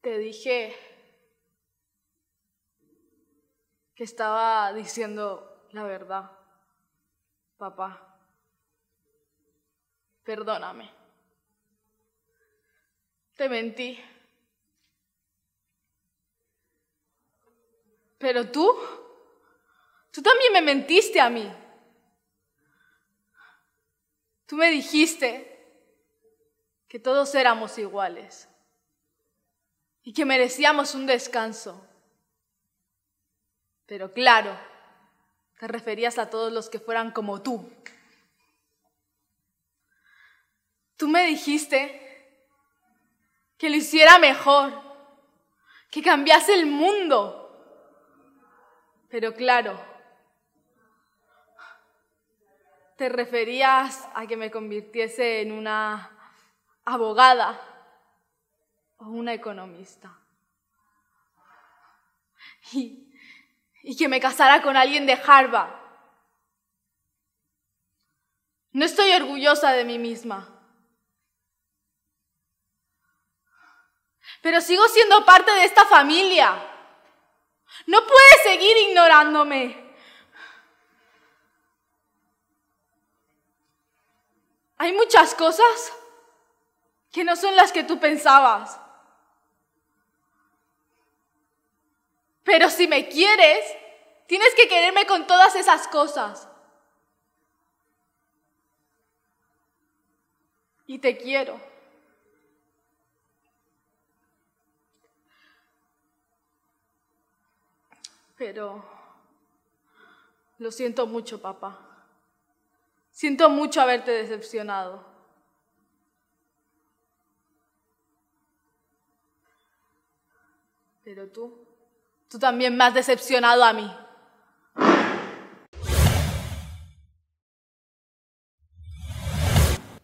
te dije que estaba diciendo la verdad, papá. Perdóname. Te mentí. Pero tú, tú también me mentiste a mí. Tú me dijiste que todos éramos iguales y que merecíamos un descanso. Pero claro, te referías a todos los que fueran como tú. Tú me dijiste que lo hiciera mejor, que cambiase el mundo. Pero claro, te referías a que me convirtiese en una abogada o una economista. Y, que me casara con alguien de Harvard. No estoy orgullosa de mí misma. Pero sigo siendo parte de esta familia. No puedes seguir ignorándome. Hay muchas cosas que no son las que tú pensabas. Pero si me quieres, tienes que quererme con todas esas cosas. Y te quiero. Pero lo siento mucho, papá. Siento mucho haberte decepcionado. Pero tú tú también me has decepcionado a mí.